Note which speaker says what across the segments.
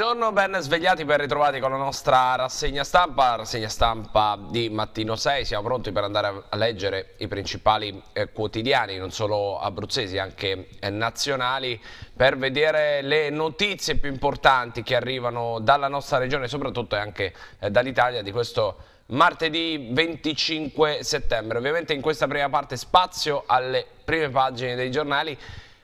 Speaker 1: Buongiorno, ben svegliati, ben ritrovati con la nostra rassegna stampa, rassegna stampa di Mattino 6. Siamo pronti per andare a leggere i principali eh, quotidiani, non solo abruzzesi, anche eh, nazionali, per vedere le notizie più importanti che arrivano dalla nostra regione, soprattutto anche eh, dall'Italia di questo martedì 25 settembre. Ovviamente in questa prima parte spazio alle prime pagine dei giornali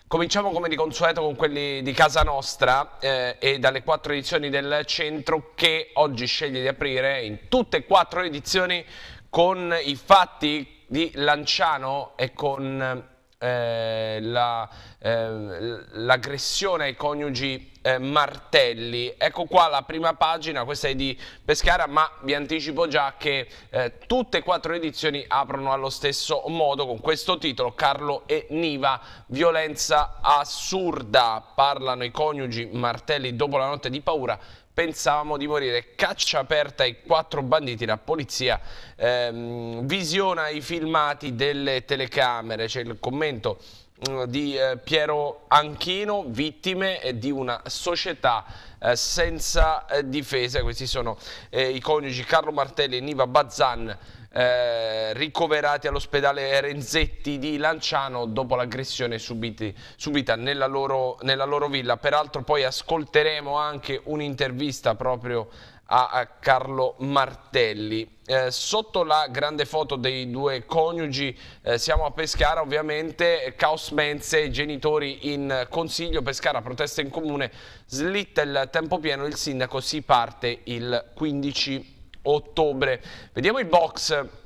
Speaker 1: Cominciamo come di consueto con quelli di casa nostra eh, e dalle quattro edizioni del centro che oggi sceglie di aprire in tutte e quattro edizioni con i fatti di Lanciano e con eh, la Ehm, l'aggressione ai coniugi eh, Martelli. Ecco qua la prima pagina, questa è di Pescara, ma vi anticipo già che eh, tutte e quattro edizioni aprono allo stesso modo con questo titolo Carlo e Niva, violenza assurda, parlano i coniugi Martelli dopo la notte di paura, pensavamo di morire. Caccia aperta ai quattro banditi, la polizia ehm, visiona i filmati delle telecamere, c'è il commento Mm, di eh, Piero Anchino, vittime eh, di una società eh, senza difesa. Questi sono i coniugi Carlo Martelli e Niva Bazzan, eh, ricoverati all'ospedale Renzetti di Lanciano dopo l'aggressione subita nella loro, nella loro villa. Peraltro poi ascolteremo anche un'intervista proprio a Carlo Martelli. Eh, sotto la grande foto dei due coniugi eh, siamo a Pescara, ovviamente caos menze, genitori in consiglio, Pescara protesta in comune, slitta il tempo pieno, il sindaco si parte il 15 ottobre. Vediamo i box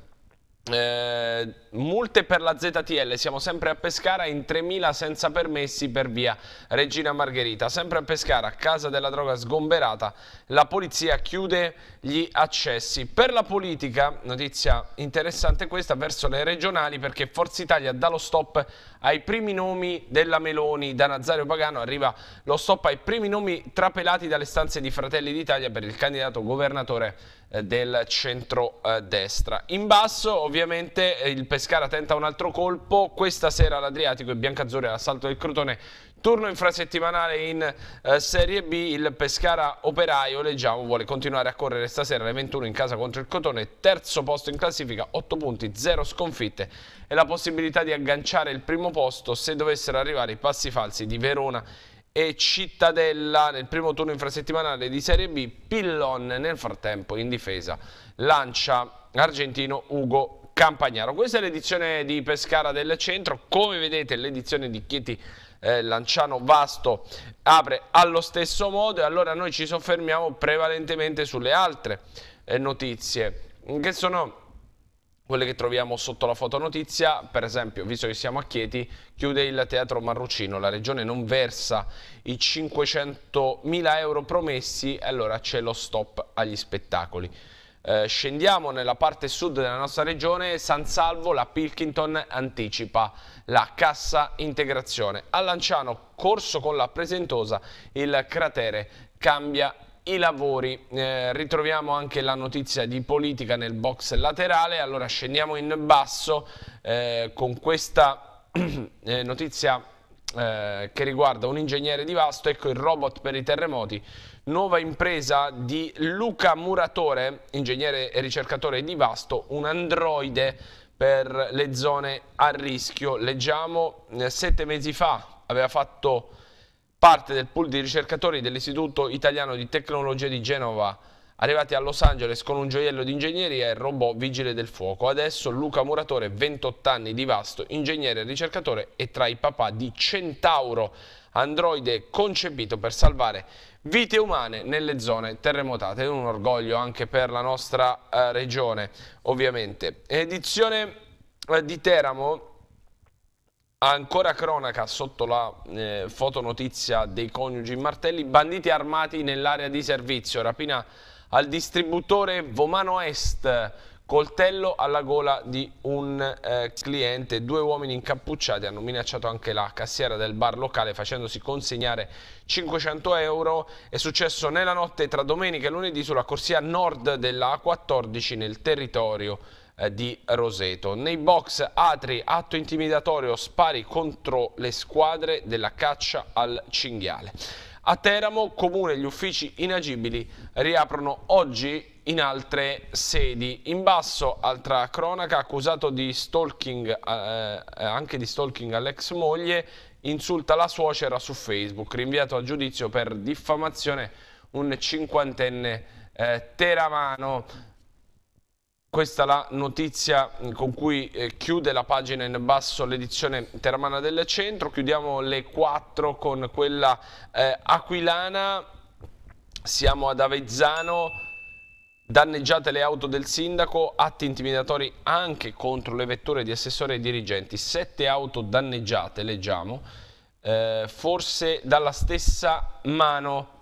Speaker 1: eh, multe per la ZTL, siamo sempre a Pescara in 3.000 senza permessi per via Regina Margherita. Sempre a Pescara, a casa della droga sgomberata, la polizia chiude gli accessi. Per la politica, notizia interessante questa, verso le regionali perché Forza Italia dà lo stop ai primi nomi della Meloni, da Nazario Pagano arriva lo stop ai primi nomi trapelati dalle stanze di Fratelli d'Italia per il candidato governatore eh, del centro-destra. In basso ovviamente eh, il Pescara tenta un altro colpo, questa sera l'Adriatico e Biancazzurri all'assalto del Crotone Turno infrasettimanale in eh, Serie B, il Pescara Operaio, leggiamo, vuole continuare a correre stasera alle 21 in casa contro il Cotone, terzo posto in classifica, 8 punti, 0 sconfitte e la possibilità di agganciare il primo posto se dovessero arrivare i passi falsi di Verona e Cittadella nel primo turno infrasettimanale di Serie B, Pillon nel frattempo in difesa lancia argentino Ugo Campagnaro. Questa è l'edizione di Pescara del Centro, come vedete l'edizione di Chieti eh, Lanciano Vasto apre allo stesso modo e allora noi ci soffermiamo prevalentemente sulle altre eh, notizie che sono quelle che troviamo sotto la fotonotizia, per esempio, visto che siamo a Chieti, chiude il teatro Marrucino, la regione non versa i 500.000 euro promessi, allora c'è lo stop agli spettacoli. Eh, scendiamo nella parte sud della nostra regione, San Salvo, la Pilkington anticipa la cassa integrazione. A Lanciano, corso con la presentosa, il cratere cambia i lavori. Eh, ritroviamo anche la notizia di politica nel box laterale, allora scendiamo in basso eh, con questa eh, notizia eh, che riguarda un ingegnere di Vasto, ecco il robot per i terremoti nuova impresa di Luca Muratore, ingegnere e ricercatore di Vasto, un androide per le zone a rischio. Leggiamo, eh, sette mesi fa aveva fatto parte del pool di ricercatori dell'Istituto Italiano di Tecnologia di Genova arrivati a Los Angeles con un gioiello di ingegneria e robot vigile del fuoco. Adesso Luca Muratore, 28 anni di vasto, ingegnere e ricercatore, è tra i papà di Centauro, androide concepito per salvare vite umane nelle zone terremotate. È un orgoglio anche per la nostra eh, regione, ovviamente. Edizione eh, di Teramo Ancora cronaca sotto la eh, fotonotizia dei coniugi Martelli, banditi armati nell'area di servizio, rapina al distributore Vomano Est, coltello alla gola di un eh, cliente, due uomini incappucciati hanno minacciato anche la cassiera del bar locale facendosi consegnare 500 euro, è successo nella notte tra domenica e lunedì sulla corsia nord della A14 nel territorio eh, di Roseto. Nei box atri atto intimidatorio spari contro le squadre della caccia al cinghiale. A Teramo, comune gli uffici inagibili riaprono oggi in altre sedi. In basso, altra cronaca, accusato di stalking, eh, eh, anche di stalking all'ex moglie, insulta la suocera su Facebook, rinviato a giudizio per diffamazione un cinquantenne eh, teramano. Questa è la notizia mm, con cui eh, chiude la pagina in basso l'edizione Termana del Centro. Chiudiamo le 4 con quella eh, aquilana. Siamo ad Avezzano. Danneggiate le auto del sindaco, atti intimidatori anche contro le vetture di assessore e dirigenti. Sette auto danneggiate, leggiamo, eh, forse dalla stessa mano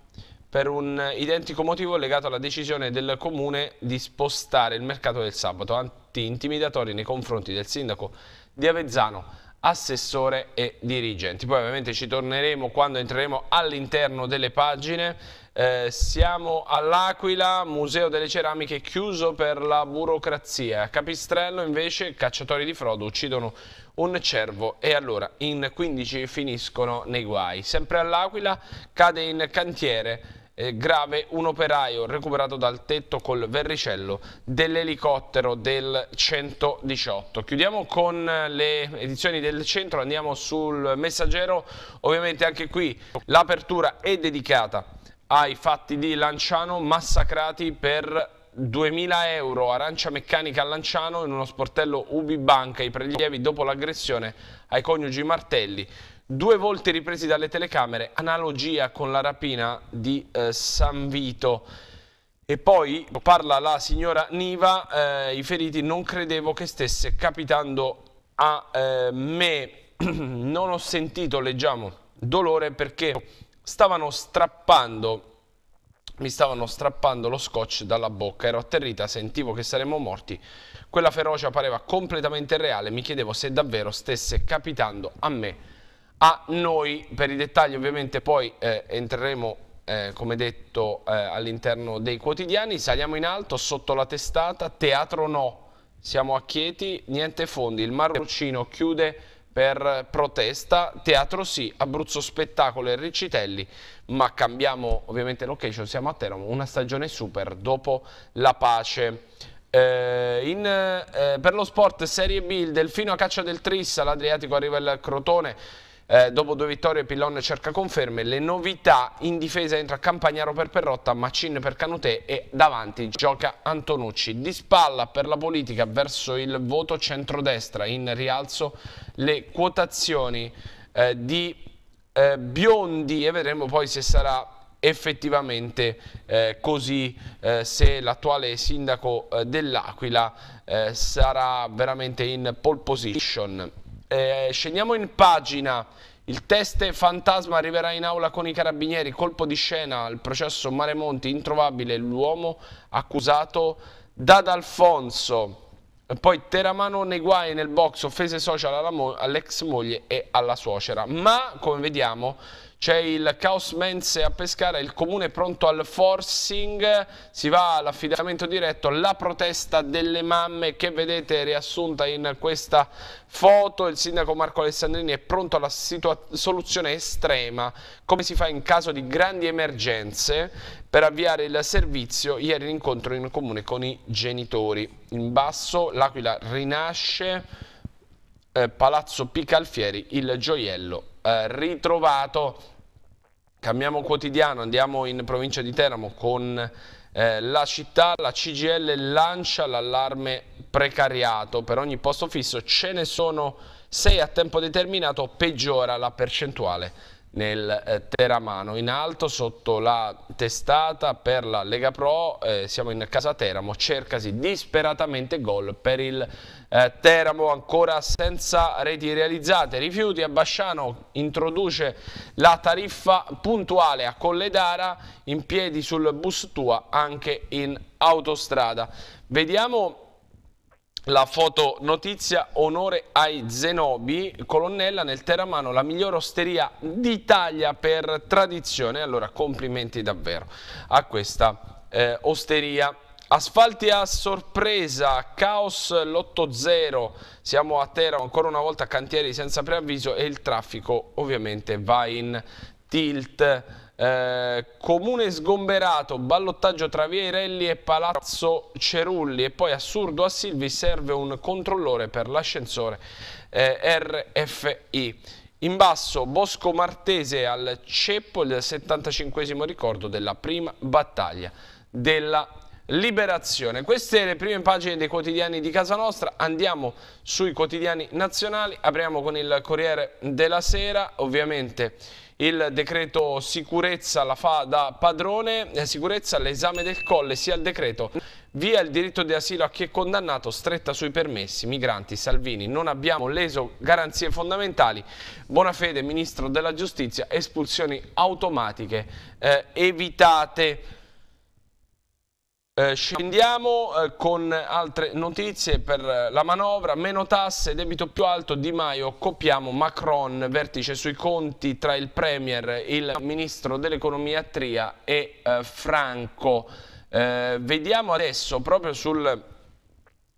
Speaker 1: per un identico motivo legato alla decisione del comune di spostare il mercato del sabato anti-intimidatori nei confronti del sindaco di Avezzano assessore e dirigenti. Poi ovviamente ci torneremo quando entreremo all'interno delle pagine. Eh, siamo all'Aquila, Museo delle Ceramiche chiuso per la burocrazia. Capistrello invece cacciatori di frodo uccidono un cervo e allora in 15 finiscono nei guai. Sempre all'Aquila cade in cantiere eh, grave un operaio recuperato dal tetto col verricello dell'elicottero del 118. Chiudiamo con eh, le edizioni del centro, andiamo sul messaggero, ovviamente anche qui l'apertura è dedicata ai fatti di Lanciano massacrati per 2.000 euro arancia meccanica a Lanciano in uno sportello Ubi Banca i prelievi dopo l'aggressione ai coniugi Martelli Due volte ripresi dalle telecamere, analogia con la rapina di eh, San Vito. E poi parla la signora Niva, eh, i feriti non credevo che stesse capitando a eh, me. non ho sentito, leggiamo, dolore perché stavano strappando, mi stavano strappando lo scotch dalla bocca. Ero atterrita, sentivo che saremmo morti. Quella ferocia pareva completamente reale, mi chiedevo se davvero stesse capitando a me a noi. Per i dettagli ovviamente poi eh, entreremo, eh, come detto, eh, all'interno dei quotidiani. Saliamo in alto, sotto la testata, Teatro No. Siamo a Chieti, niente fondi. Il Marrucino chiude per protesta, teatro sì, Abruzzo Spettacolo e Riccitelli, ma cambiamo ovviamente location, siamo a Teramo, una stagione super dopo la pace. Eh, in, eh, per lo sport Serie B, il Delfino a caccia del Trissa, l'Adriatico arriva il Crotone, eh, dopo due vittorie Pillon cerca conferme, le novità in difesa entra Campagnaro per Perrotta, Macin per Canutè e davanti gioca Antonucci. Di spalla per la politica verso il voto centrodestra, in rialzo le quotazioni eh, di eh, Biondi e vedremo poi se sarà effettivamente eh, così eh, se l'attuale sindaco eh, dell'Aquila eh, sarà veramente in pole position. Eh, scendiamo in pagina. Il test fantasma arriverà in aula con i carabinieri, colpo di scena, il processo Maremonti, introvabile, l'uomo accusato da D'Alfonso. Poi Teramano nei guai nel box, offese social all'ex moglie e alla suocera. Ma, come vediamo, c'è il Caos Mense a Pescara, il comune è pronto al forcing, si va all'affidamento diretto, la protesta delle mamme che vedete riassunta in questa foto, il sindaco Marco Alessandrini è pronto alla soluzione estrema, come si fa in caso di grandi emergenze, per avviare il servizio, ieri l'incontro in comune con i genitori. In basso l'Aquila rinasce, eh, Palazzo Picalfieri, il gioiello eh, ritrovato. Cambiamo quotidiano, andiamo in provincia di Teramo con eh, la città, la CGL lancia l'allarme precariato, per ogni posto fisso ce ne sono 6 a tempo determinato, peggiora la percentuale nel eh, Teramano in alto sotto la testata per la Lega Pro eh, siamo in casa Teramo cercasi disperatamente gol per il eh, Teramo ancora senza reti realizzate rifiuti a Basciano introduce la tariffa puntuale a Colledara in piedi sul bus tua anche in autostrada vediamo la foto notizia, onore ai Zenobi, colonnella nel Teramano, la migliore osteria d'Italia per tradizione. Allora complimenti davvero a questa eh, osteria. Asfalti a sorpresa, caos l'8-0, siamo a Teramo, ancora una volta cantieri senza preavviso e il traffico ovviamente va in tilt. Eh, comune sgomberato, ballottaggio tra via Irelli e Palazzo Cerulli e poi assurdo a Silvi serve un controllore per l'ascensore eh, RFI. In basso Bosco Martese al ceppo il 75 ricordo della prima battaglia della Liberazione. Queste le prime pagine dei quotidiani di casa nostra, andiamo sui quotidiani nazionali, apriamo con il Corriere della Sera, ovviamente il decreto sicurezza la fa da padrone, eh, sicurezza all'esame del colle sia il decreto Via il diritto di asilo a chi è condannato, stretta sui permessi, migranti, Salvini, non abbiamo leso garanzie fondamentali, buona fede, Ministro della Giustizia, espulsioni automatiche eh, evitate. Eh, scendiamo eh, con altre notizie per eh, la manovra, meno tasse, debito più alto, Di Maio, copiamo Macron, vertice sui conti tra il Premier, il Ministro dell'Economia Tria e eh, Franco. vediamo adesso proprio sul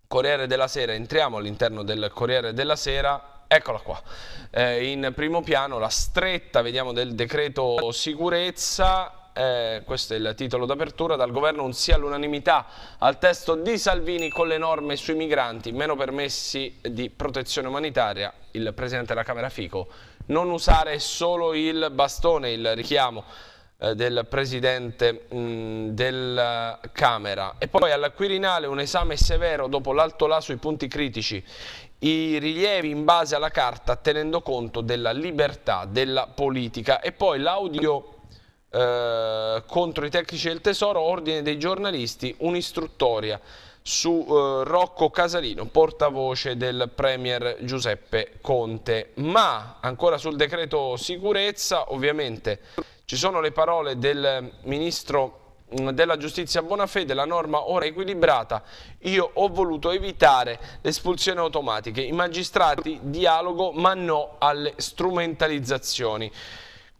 Speaker 1: Corriere della Sera, entriamo all'interno del Corriere della Sera, eccola qua, eh, in primo piano la stretta, vediamo, del decreto sicurezza eh, questo è il titolo d'apertura, dal governo un sì all'unanimità al testo di Salvini con le norme sui migranti, meno permessi di protezione umanitaria, il Presidente della Camera Fico, non usare solo il bastone, il richiamo eh, del Presidente mm, della Camera. E poi alla Quirinale un esame severo dopo l'alto là sui punti critici, i rilievi in base alla carta tenendo conto della libertà della politica e poi l'audio eh, contro i tecnici del tesoro, ordine dei giornalisti, un'istruttoria su eh, Rocco Casalino, portavoce del Premier Giuseppe Conte. Ma ancora sul decreto sicurezza, ovviamente ci sono le parole del ministro mm, della giustizia Bonafede, la norma ora equilibrata, io ho voluto evitare le espulsioni automatiche, i magistrati dialogo ma no alle strumentalizzazioni.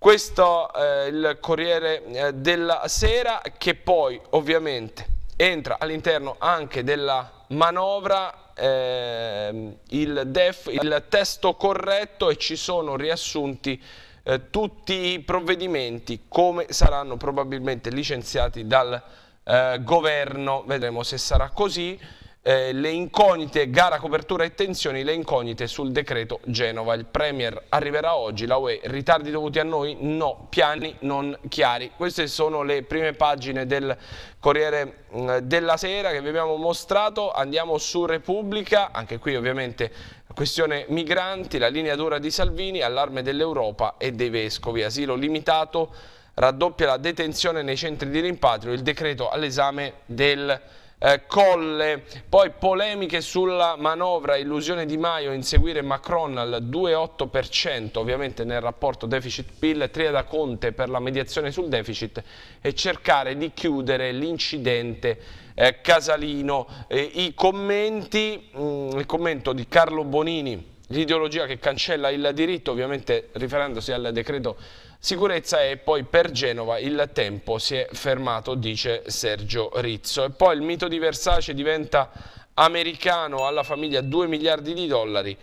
Speaker 1: Questo è eh, il Corriere eh, della Sera che poi ovviamente entra all'interno anche della manovra eh, il DEF, il testo corretto e ci sono riassunti eh, tutti i provvedimenti come saranno probabilmente licenziati dal eh, governo, vedremo se sarà così eh, le incognite, gara copertura e tensioni, le incognite sul decreto Genova. Il Premier arriverà oggi, la UE, ritardi dovuti a noi? No, piani non chiari. Queste sono le prime pagine del Corriere mm, della Sera che vi abbiamo mostrato, andiamo su Repubblica, anche qui ovviamente questione migranti, la linea dura di Salvini, allarme dell'Europa e dei Vescovi, asilo limitato, raddoppia la detenzione nei centri di rimpatrio, il decreto all'esame del Corriere eh, Colle, poi polemiche sulla manovra, illusione di Maio, inseguire Macron al 2,8% ovviamente nel rapporto deficit-PIL, triada Conte per la mediazione sul deficit e cercare di chiudere l'incidente eh, Casalino. Eh, I commenti, mh, mm, il commento di Carlo Bonini, l'ideologia che cancella il diritto, ovviamente riferendosi al decreto Sicurezza e poi per Genova il tempo si è fermato, dice Sergio Rizzo. E poi il mito di Versace diventa americano alla famiglia 2 miliardi di dollari.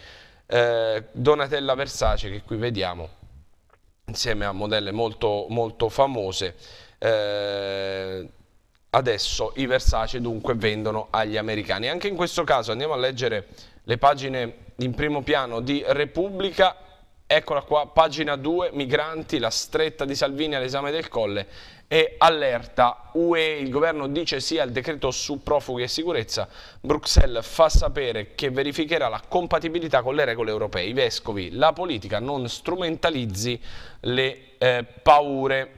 Speaker 1: Eh, Donatella Versace che qui vediamo insieme a modelle molto, molto famose. Eh, adesso i Versace dunque vendono agli americani. Anche in questo caso andiamo a leggere le pagine in primo piano di Repubblica Eccola qua, pagina 2, migranti, la stretta di Salvini all'esame del Colle e allerta UE, il governo dice sì al decreto su profughi e sicurezza, Bruxelles fa sapere che verificherà la compatibilità con le regole europee, i vescovi, la politica non strumentalizzi le eh, paure.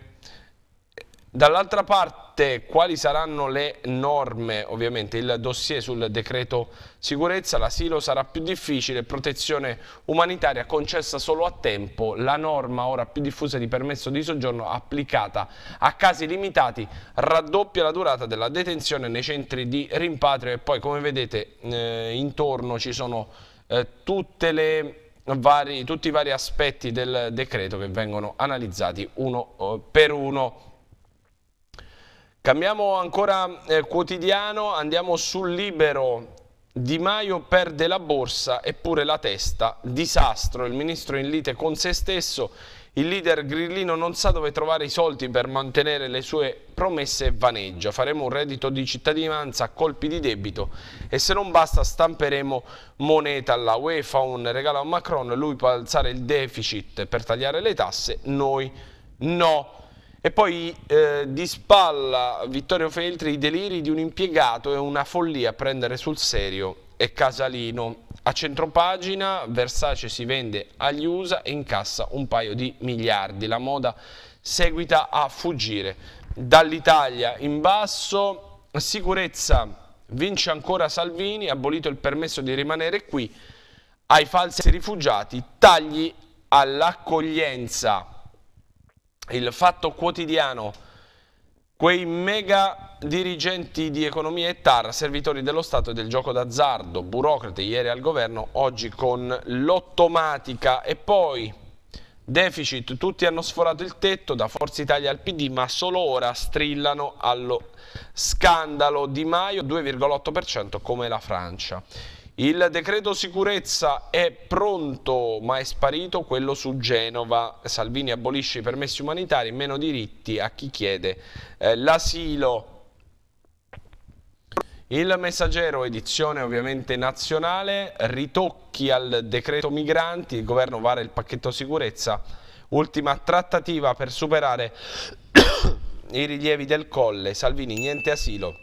Speaker 1: Dall'altra parte quali saranno le norme? Ovviamente il dossier sul decreto sicurezza, l'asilo sarà più difficile, protezione umanitaria concessa solo a tempo, la norma ora più diffusa di permesso di soggiorno applicata a casi limitati raddoppia la durata della detenzione nei centri di rimpatrio e poi come vedete eh, intorno ci sono eh, le Vari, tutti i vari aspetti del decreto che vengono analizzati uno eh, per uno. Cambiamo ancora eh, quotidiano, andiamo sul libero. Di Maio perde la borsa eppure la testa. Disastro, il ministro in lite con se stesso. Il leader grillino non sa dove trovare i soldi per mantenere le sue promesse e vaneggia. Faremo un reddito di cittadinanza a colpi di debito e se non basta stamperemo moneta alla UEFA, un regalo a Macron, lui può alzare il deficit per tagliare le tasse, noi no. E poi eh, di spalla Vittorio Feltri i deliri di un impiegato e una follia a prendere sul serio e Casalino. A centropagina Versace si vende agli USA e incassa un paio di miliardi. La moda seguita a fuggire. Dall'Italia in basso, sicurezza vince ancora Salvini, abolito il permesso di rimanere qui ai falsi rifugiati, tagli all'accoglienza il fatto quotidiano, quei mega dirigenti di economia e TAR, servitori dello Stato e del gioco d'azzardo, burocrati ieri al governo, oggi con l'ottomatica e poi deficit, tutti hanno sforato il tetto da Forza Italia al PD, ma solo ora strillano allo scandalo Di Maio 2,8% come la Francia. Il decreto sicurezza è pronto ma è sparito quello su Genova. Salvini abolisce i permessi umanitari, meno diritti a chi chiede eh, l'asilo. Il messaggero, edizione ovviamente nazionale, ritocchi al decreto migranti, il governo vara il pacchetto sicurezza, ultima trattativa per superare i rilievi del colle, Salvini niente asilo,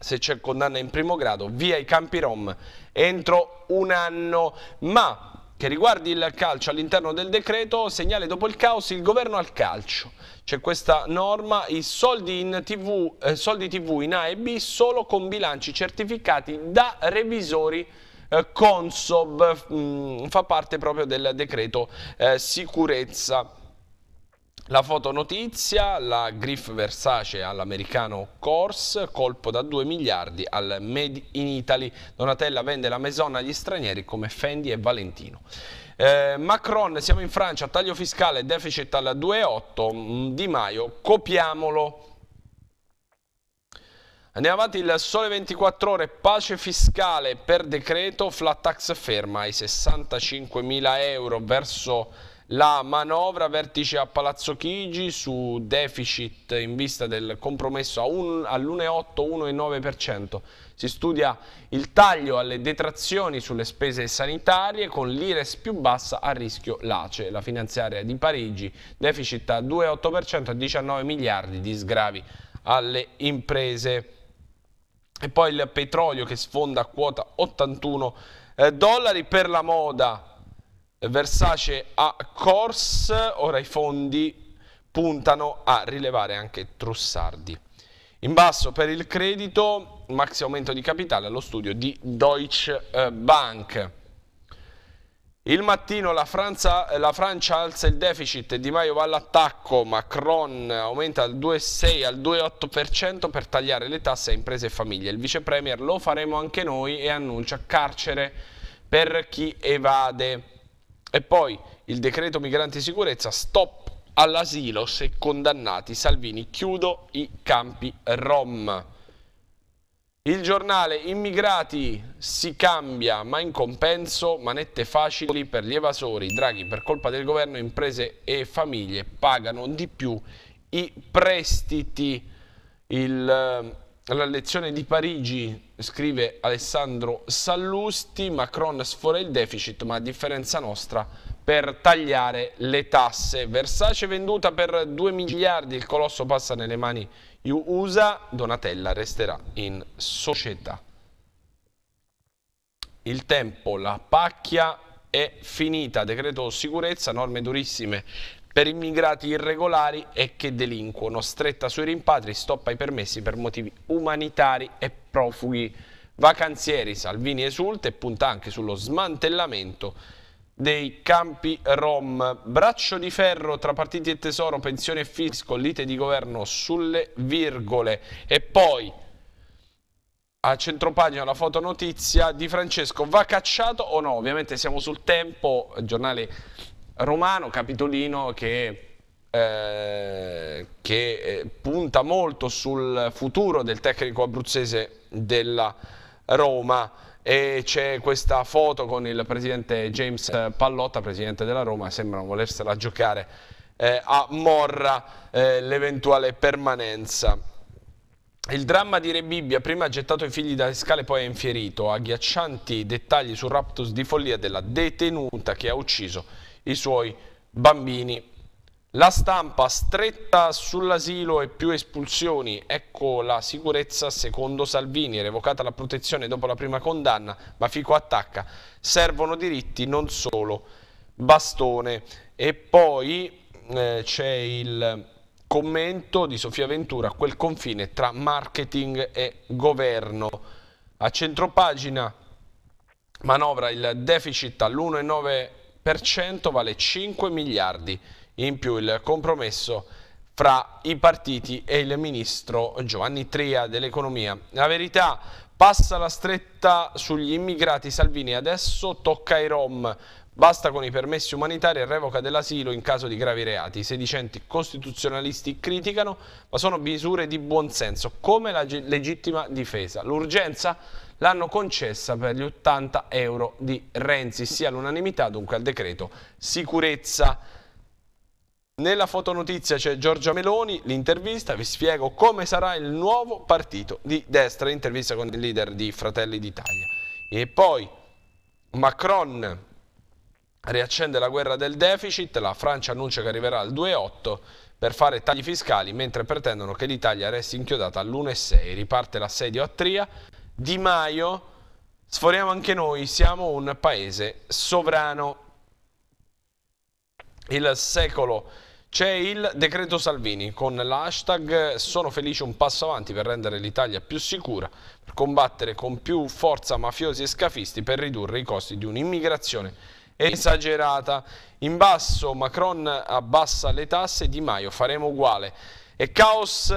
Speaker 1: se c'è condanna in primo grado, via i campi rom entro un anno, ma che riguardi il calcio all'interno del decreto, segnale dopo il caos il governo al calcio. C'è questa norma, i soldi, in TV, eh, soldi TV in A e B solo con bilanci certificati da revisori eh, Consob, mh, mm, fa parte proprio del decreto eh, sicurezza. La fotonotizia, la Griff Versace all'americano Corse, colpo da 2 miliardi al Made in Italy. Donatella vende la Maison agli stranieri come Fendi e Valentino. Eh, Macron, siamo in Francia, taglio fiscale, deficit al 2,8, mm, Di Maio, copiamolo. Andiamo avanti, il sole 24 ore, pace fiscale per decreto, flat tax ferma ai 65 mila euro verso la manovra vertice a Palazzo Chigi su deficit in vista del compromesso all'1,8-1,9%. Si studia il taglio alle detrazioni sulle spese sanitarie con l'IRES più bassa a rischio l'ACE, la finanziaria di Parigi, deficit a 2,8% a 19 miliardi di sgravi alle imprese. E poi il petrolio che sfonda a quota 81 eh, dollari per la moda Versace a Corse, ora i fondi puntano a rilevare anche Trussardi. In basso per il credito, maxi aumento di capitale allo studio di Deutsche eh, Bank. Il mattino la Francia, la Francia alza il deficit, Di Maio va all'attacco, Macron aumenta dal 2,6 al 2,8% per tagliare le tasse a imprese e famiglie. Il vicepremier lo faremo anche noi e annuncia carcere per chi evade. E poi il decreto migranti sicurezza, stop all'asilo se condannati. Salvini, chiudo i campi Rom. Il giornale Immigrati si cambia, ma in compenso manette facili per gli evasori. Draghi, per colpa del governo, imprese e famiglie pagano di più i prestiti. Il alla lezione di Parigi, scrive Alessandro Sallusti, Macron sfora il deficit, ma a differenza nostra per tagliare le tasse. Versace venduta per 2 miliardi, il colosso passa nelle mani di USA, Donatella resterà in società. Il tempo, la pacchia è finita, decreto sicurezza, norme durissime per immigrati irregolari e che delinquono, stretta sui rimpatri, stoppa i permessi per motivi umanitari e profughi vacanzieri. Salvini esulta e punta anche sullo smantellamento dei campi Rom. Braccio di ferro tra partiti e tesoro, pensione e fisco, lite di governo sulle virgole. E poi a centropagina la fotonotizia di Francesco va cacciato o no? Ovviamente siamo sul tempo, giornale romano capitolino che, eh, che eh, punta molto sul futuro del tecnico abruzzese della Roma e c'è questa foto con il presidente James Pallotta, presidente della Roma, sembra volersela giocare eh, a Morra eh, l'eventuale permanenza. Il dramma di Re Bibbia, prima ha gettato i figli dalle scale, poi ha infierito agghiaccianti dettagli sul raptus di follia della detenuta che ha ucciso i suoi bambini. La stampa stretta sull'asilo e più espulsioni, ecco la sicurezza secondo Salvini, revocata la protezione dopo la prima condanna, ma Fico attacca, servono diritti non solo bastone. E poi eh, c'è il commento di Sofia Ventura, quel confine tra marketing e governo. A centropagina manovra il deficit all'1,9 vale 5 miliardi. In più il compromesso fra i partiti e il ministro Giovanni Tria dell'economia. La verità passa la stretta sugli immigrati Salvini, adesso tocca ai Rom. Basta con i permessi umanitari e revoca dell'asilo in caso di gravi reati. I sedicenti costituzionalisti criticano, ma sono misure di buonsenso, come la legittima difesa. L'urgenza? l'hanno concessa per gli 80 euro di Renzi, sia all'unanimità dunque al decreto sicurezza. Nella fotonotizia c'è Giorgia Meloni, l'intervista, vi spiego come sarà il nuovo partito di destra, l'intervista con il leader di Fratelli d'Italia. E poi Macron riaccende la guerra del deficit, la Francia annuncia che arriverà al 2,8 per fare tagli fiscali, mentre pretendono che l'Italia resti inchiodata all'1,6. Riparte l'assedio a Tria, di Maio, sforiamo anche noi, siamo un paese sovrano. Il secolo c'è il decreto Salvini con l'hashtag sono felice un passo avanti per rendere l'Italia più sicura, per combattere con più forza mafiosi e scafisti, per ridurre i costi di un'immigrazione esagerata. In basso Macron abbassa le tasse, Di Maio faremo uguale. E caos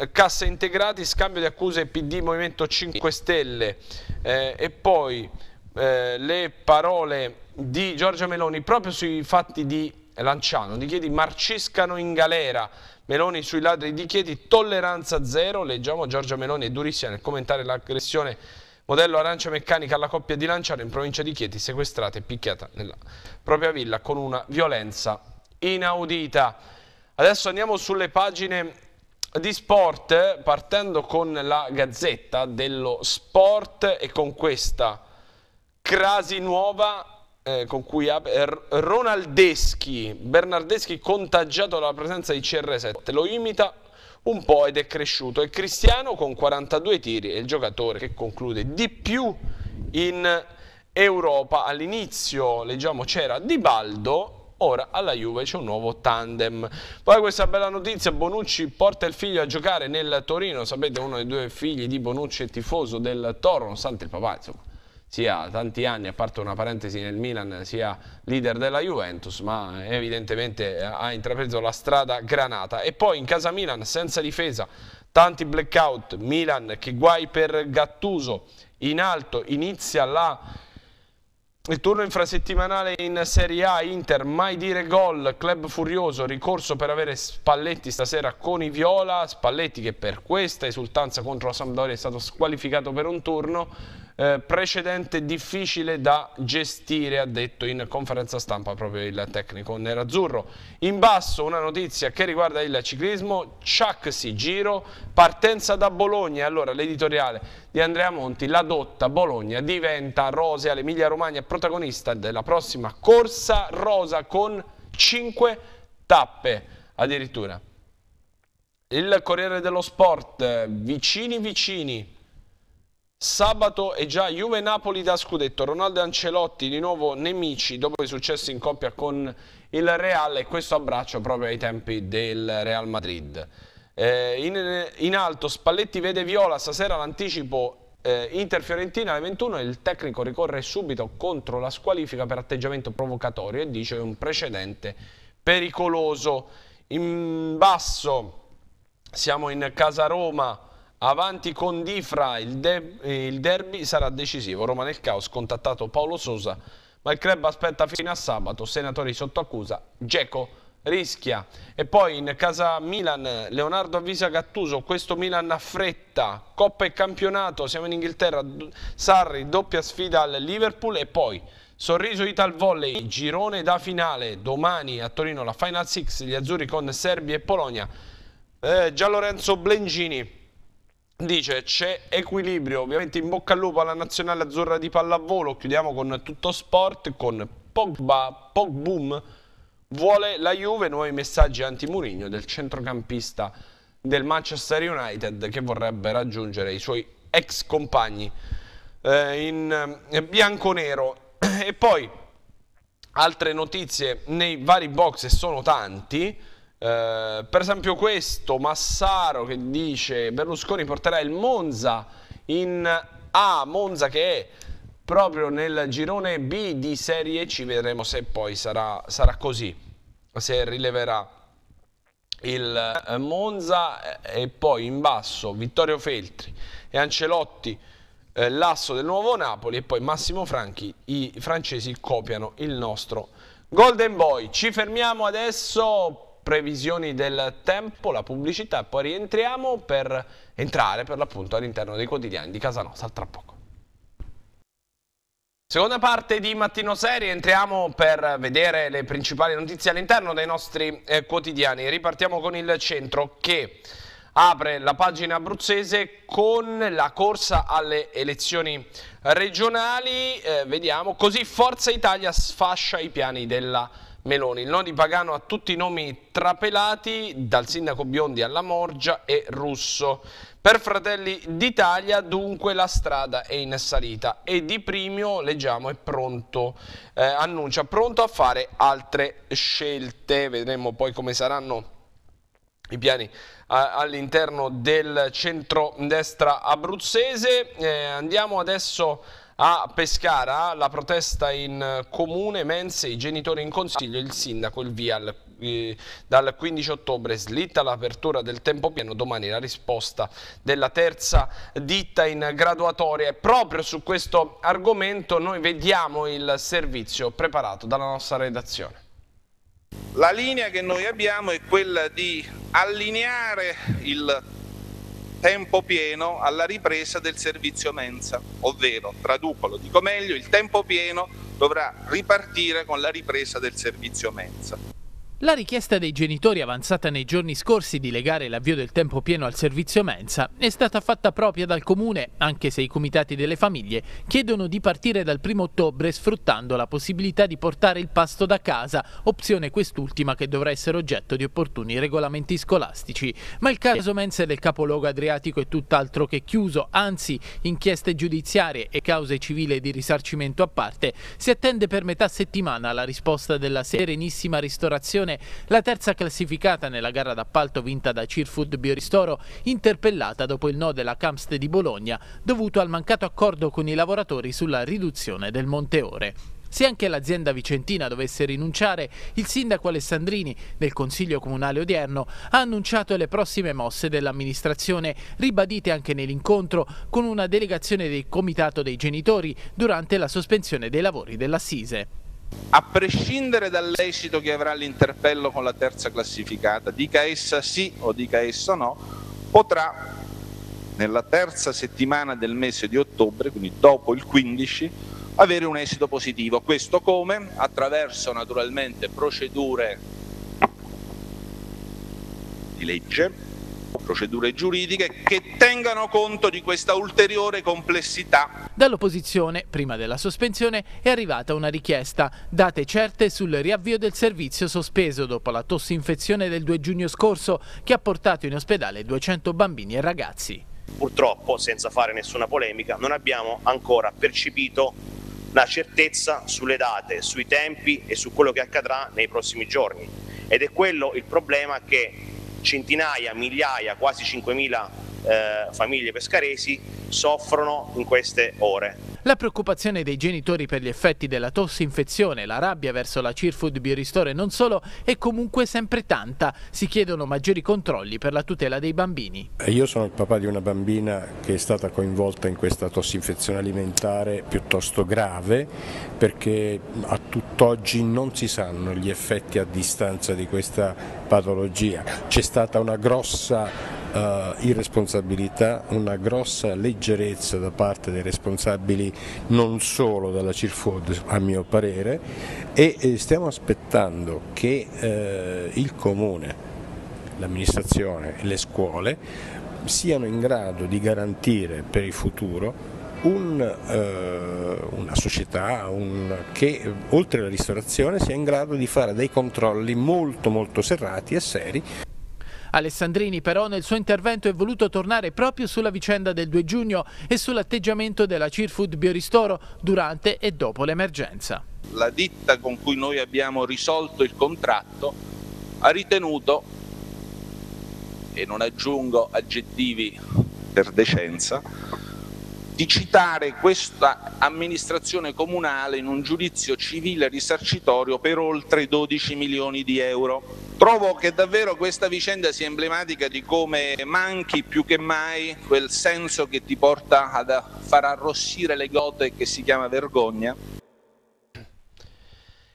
Speaker 1: eh, cassa integrati, scambio di accuse PD Movimento 5 Stelle eh, e poi eh, le parole di Giorgia Meloni proprio sui fatti di Lanciano, di Chieti marciscano in galera, Meloni sui ladri di Chieti, tolleranza zero, leggiamo Giorgia Meloni è durissima nel commentare l'aggressione modello arancia meccanica alla coppia di Lanciano in provincia di Chieti, sequestrata e picchiata nella propria villa con una violenza inaudita. Adesso andiamo sulle pagine di sport partendo con la gazzetta dello sport e con questa crasi nuova eh, con cui eh, Ronaldeschi, Bernardeschi contagiato dalla presenza di CR7, lo imita un po' ed è cresciuto. E Cristiano con 42 tiri è il giocatore che conclude di più in Europa. All'inizio, leggiamo, c'era Di Baldo Ora alla Juve c'è un nuovo tandem. Poi questa bella notizia, Bonucci porta il figlio a giocare nel Torino. Sapete, uno dei due figli di Bonucci è tifoso del Toro, nonostante il papà, insomma, sia tanti anni, a parte una parentesi nel Milan, sia leader della Juventus, ma evidentemente ha intrapreso la strada granata. E poi in casa Milan, senza difesa, tanti blackout, Milan che guai per Gattuso, in alto inizia la il turno infrasettimanale in Serie A, Inter, mai dire gol, club furioso, ricorso per avere Spalletti stasera con i Viola, Spalletti che per questa esultanza contro la Sampdoria è stato squalificato per un turno, eh, precedente difficile da gestire, ha detto in conferenza stampa proprio il tecnico nerazzurro. In basso una notizia che riguarda il ciclismo, si Giro, partenza da Bologna, allora l'editoriale di Andrea Monti, la dotta Bologna diventa Rosea, l'Emilia Romagna protagonista della prossima corsa rosa con 5 tappe addirittura. Il Corriere dello Sport, vicini vicini, Sabato è già Juve-Napoli da scudetto, Ronaldo e Ancelotti di nuovo nemici dopo i successi in coppia con il Real e questo abbraccio proprio ai tempi del Real Madrid. Eh, in, in, alto Spalletti vede Viola, stasera l'anticipo eh, Inter-Fiorentina alle 21 e il tecnico ricorre subito contro la squalifica per atteggiamento provocatorio e dice un precedente pericoloso. In basso siamo in casa Roma Avanti con Difra, il, de il derby sarà decisivo. Roma nel caos, contattato Paolo Sosa, ma il club aspetta fino a sabato. Senatori sotto accusa, Geco rischia. E poi in casa Milan, Leonardo avvisa Gattuso, questo Milan a fretta, Coppa e campionato, siamo in Inghilterra, Sarri, doppia sfida al Liverpool e poi sorriso Ital Volley, girone da finale, domani a Torino la Final Six, gli azzurri con Serbia e Polonia. Eh, Lorenzo Blengini Dice c'è equilibrio, ovviamente in bocca al lupo alla nazionale azzurra di pallavolo, chiudiamo con tutto sport, con Pogba, Pogboom, vuole la Juve, nuovi messaggi anti-Murigno del centrocampista del Manchester United che vorrebbe raggiungere i suoi ex compagni eh, in eh, bianco-nero. E poi altre notizie nei vari box e sono tanti. Eh, per esempio questo, Massaro che dice Berlusconi porterà il Monza in A, Monza che è proprio nel girone B di Serie C, vedremo se poi sarà, sarà così, se rileverà il eh, Monza eh, e poi in basso Vittorio Feltri e Ancelotti l'asso del nuovo Napoli e poi Massimo Franchi i francesi copiano il nostro Golden Boy ci fermiamo adesso previsioni del tempo, la pubblicità, poi rientriamo per entrare per l'appunto all'interno dei quotidiani di casa nostra tra poco. Seconda parte di Mattino Serie, entriamo per vedere le principali notizie all'interno dei nostri eh, quotidiani. Ripartiamo con il centro che apre la pagina abruzzese con la corsa alle elezioni regionali. Eh, vediamo, così Forza Italia sfascia i piani della regione Meloni, il no di Pagano a tutti i nomi trapelati, dal sindaco Biondi alla Morgia e Russo. Per Fratelli d'Italia dunque la strada è in salita e di Primio, leggiamo, è pronto, eh, annuncia pronto a fare altre scelte, vedremo poi come saranno i piani eh, all'interno del centro-destra abruzzese. Eh, andiamo adesso a a Pescara la protesta in comune, mense, i genitori in consiglio, il sindaco, il via al, eh, dal 15 ottobre slitta l'apertura del tempo pieno, domani la risposta della terza ditta in graduatoria. E proprio su questo argomento noi vediamo il servizio preparato dalla nostra redazione.
Speaker 2: La linea che noi abbiamo è quella di allineare il tempo pieno alla ripresa del servizio mensa, ovvero, traduco, lo dico meglio, il tempo pieno dovrà ripartire con la ripresa del servizio mensa.
Speaker 3: La richiesta dei genitori avanzata nei giorni scorsi di legare l'avvio del tempo pieno al servizio mensa è stata fatta propria dal Comune, anche se i comitati delle famiglie chiedono di partire dal 1 ottobre sfruttando la possibilità di portare il pasto da casa, opzione quest'ultima che dovrà essere oggetto di opportuni regolamenti scolastici. Ma il caso mensa del capoluogo adriatico è tutt'altro che chiuso, anzi inchieste giudiziarie e cause civile di risarcimento a parte, si attende per metà settimana la risposta della Serenissima Ristorazione Cassazione, la terza classificata nella gara d'appalto vinta da Cirfood Bioristoro, interpellata dopo il no della Camst di Bologna, dovuto al mancato accordo con i lavoratori sulla riduzione del monteore. Se anche l'azienda vicentina dovesse rinunciare, il sindaco Alessandrini, nel Consiglio Comunale odierno, ha annunciato le prossime mosse dell'amministrazione, ribadite anche nell'incontro con una delegazione del Comitato dei Genitori durante la sospensione dei lavori dell'Assise
Speaker 2: a prescindere dall'esito che avrà l'interpello con la terza classificata, dica essa sì o dica essa no, potrà nella terza settimana del mese di ottobre, quindi dopo il 15, avere un esito positivo. Questo come? Attraverso naturalmente procedure di legge procedure giuridiche che tengano conto di questa ulteriore complessità.
Speaker 3: Dall'opposizione, prima della sospensione, è arrivata una richiesta, date certe sul riavvio del servizio sospeso dopo la tossinfezione del 2 giugno scorso che ha portato in ospedale 200 bambini e ragazzi.
Speaker 1: Purtroppo, senza fare nessuna polemica, non abbiamo ancora percepito la certezza sulle date, sui tempi e su quello che accadrà nei prossimi giorni. Ed è quello il problema che centinaia, migliaia, quasi 5.000 eh, famiglie pescaresi soffrono
Speaker 2: in queste ore.
Speaker 3: La preoccupazione dei genitori per gli effetti della tossinfezione, la rabbia verso la Cirfood Bioristore e non solo, è comunque sempre tanta. Si chiedono maggiori controlli per la tutela dei bambini.
Speaker 4: Eh, io sono il papà di una bambina che è stata coinvolta in questa tossinfezione alimentare piuttosto grave perché a tutt'oggi non si sanno gli effetti a distanza di questa patologia. C'è stata una grossa eh, irresponsabilità, una grossa leggerezza da parte dei responsabili non solo della Cirfod a mio parere e eh, stiamo aspettando che eh, il Comune, l'amministrazione e le scuole siano in grado di garantire per il futuro un, eh, una società un, che oltre alla ristorazione sia in grado di fare dei controlli molto molto serrati e seri.
Speaker 3: Alessandrini però nel suo intervento è voluto tornare proprio sulla vicenda del 2 giugno e sull'atteggiamento della Cirfood Bioristoro durante e dopo l'emergenza.
Speaker 2: La ditta con cui noi abbiamo risolto il contratto ha ritenuto, e non aggiungo aggettivi per decenza, di citare questa amministrazione comunale in un giudizio civile risarcitorio per oltre 12 milioni di euro. Trovo che davvero questa vicenda sia emblematica di come manchi più che mai quel senso che ti porta a far arrossire le gote che si chiama vergogna.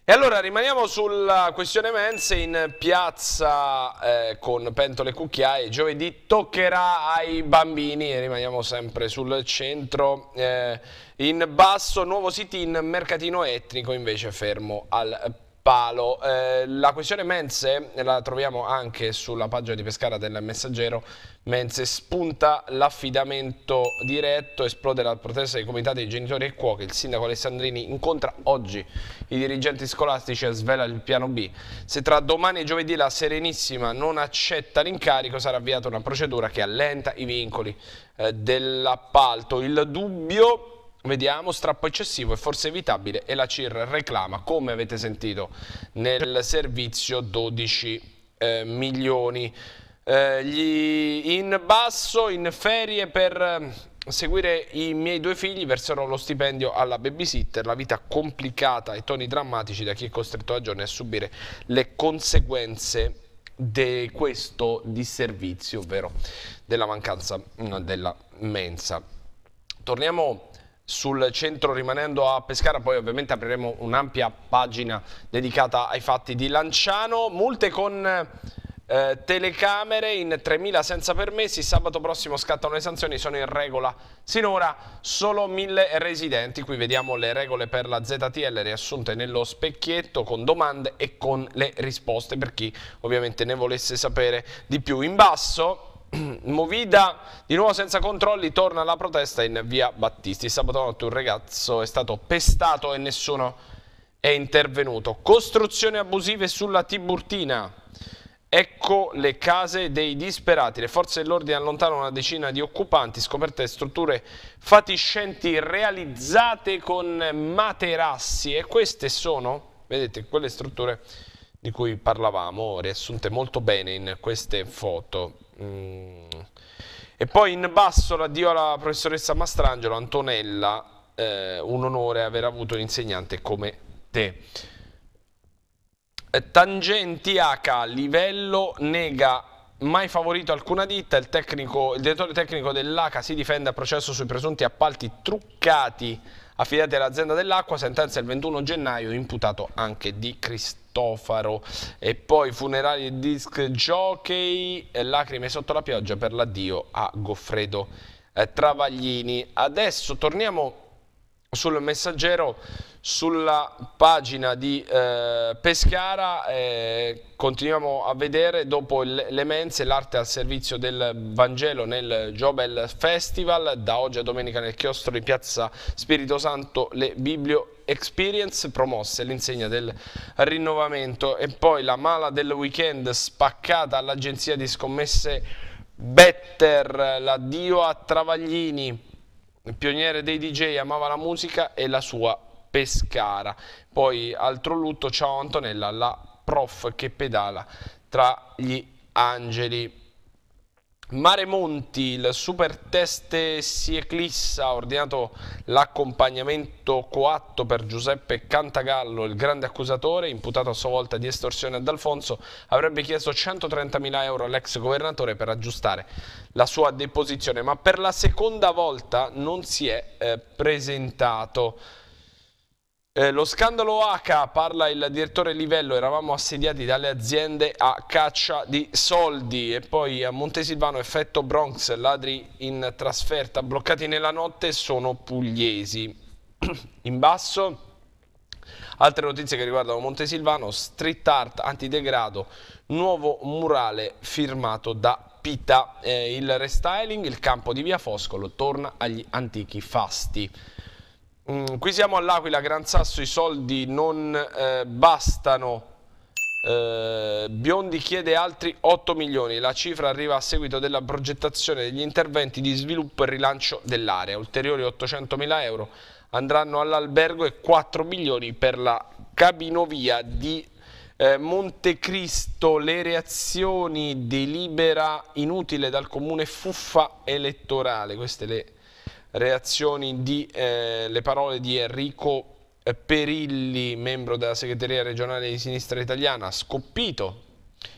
Speaker 1: E allora rimaniamo sulla questione mense in piazza eh, con pentole e cucchiaie, Giovedì toccherà ai bambini e rimaniamo sempre sul centro. Eh, in basso, nuovo sit-in, mercatino etnico invece fermo al palo. Eh, la questione Mense la troviamo anche sulla pagina di Pescara del Messaggero. Mense spunta l'affidamento diretto, esplode la protesta dei comitati dei genitori e cuochi. Il sindaco Alessandrini incontra oggi i dirigenti scolastici e svela il piano B. Se tra domani e giovedì la Serenissima non accetta l'incarico sarà avviata una procedura che allenta i vincoli eh, dell'appalto. Il dubbio Vediamo, strappo eccessivo e forse evitabile e la CIR reclama, come avete sentito, nel servizio 12 eh, milioni. Eh, gli in basso, in ferie per eh, seguire i miei due figli, verserò lo stipendio alla babysitter, la vita complicata e toni drammatici da chi è costretto a giorni a subire le conseguenze di questo disservizio, ovvero della mancanza mm, della mensa. Torniamo sul centro rimanendo a Pescara, poi ovviamente apriremo un'ampia pagina dedicata ai fatti di Lanciano, multe con eh, telecamere in 3.000 senza permessi, sabato prossimo scattano le sanzioni, sono in regola sinora solo 1.000 residenti, qui vediamo le regole per la ZTL riassunte nello specchietto con domande e con le risposte per chi ovviamente ne volesse sapere di più. In basso Movida di nuovo senza controlli torna alla protesta in via Battisti. Sabato notte un ragazzo è stato pestato e nessuno è intervenuto. Costruzioni abusive sulla Tiburtina. Ecco le case dei disperati. Le forze dell'ordine allontanano una decina di occupanti, scoperte strutture fatiscenti realizzate con materassi. E queste sono, vedete, quelle strutture di cui parlavamo, riassunte molto bene in queste foto. Mm. E poi in basso l'addio alla professoressa Mastrangelo, Antonella, eh, un onore aver avuto un insegnante come te. Eh, tangenti H, livello nega mai favorito alcuna ditta, il, tecnico, il direttore tecnico dell'ACA si difende a processo sui presunti appalti truccati affidati all'azienda dell'acqua, sentenza il 21 gennaio, imputato anche di Cristiano. Tofaro e poi funerali disc jockey lacrime sotto la pioggia per l'addio a Goffredo eh, Travaglini adesso torniamo sul messaggero sulla pagina di eh, Pescara eh, continuiamo a vedere dopo le mense l'arte al servizio del Vangelo nel Jobel Festival, da oggi a domenica nel chiostro di Piazza Spirito Santo le biblio Experience promosse l'insegna del rinnovamento e poi la mala del weekend spaccata all'agenzia di scommesse Better, l'addio a Travaglini, il pioniere dei DJ, amava la musica e la sua Pescara. Poi altro lutto, ciao Antonella, la prof che pedala tra gli angeli. Mare Monti, il super test si eclissa, ha ordinato l'accompagnamento coatto per Giuseppe Cantagallo, il grande accusatore, imputato a sua volta di estorsione ad Alfonso, avrebbe chiesto 130.000 euro all'ex governatore per aggiustare la sua deposizione, ma per la seconda volta non si è eh, presentato. Eh, lo scandalo H, parla il direttore Livello, eravamo assediati dalle aziende a caccia di soldi e poi a Montesilvano effetto Bronx, ladri in trasferta, bloccati nella notte sono pugliesi. in basso altre notizie che riguardano Montesilvano, street art antidegrado, nuovo murale firmato da Pita, eh, il restyling, il campo di Via Foscolo torna agli antichi fasti. Mm, qui siamo all'Aquila, Gran Sasso, i soldi non eh, bastano. Eh, Biondi chiede altri 8 milioni, la cifra arriva a seguito della progettazione degli interventi di sviluppo e rilancio dell'area. Ulteriori 800 mila euro andranno all'albergo e 4 milioni per la cabinovia di eh, Montecristo. Le reazioni delibera inutile dal comune fuffa elettorale, queste le reazioni di eh, le parole di Enrico Perilli, membro della segreteria regionale di sinistra italiana, scoppito.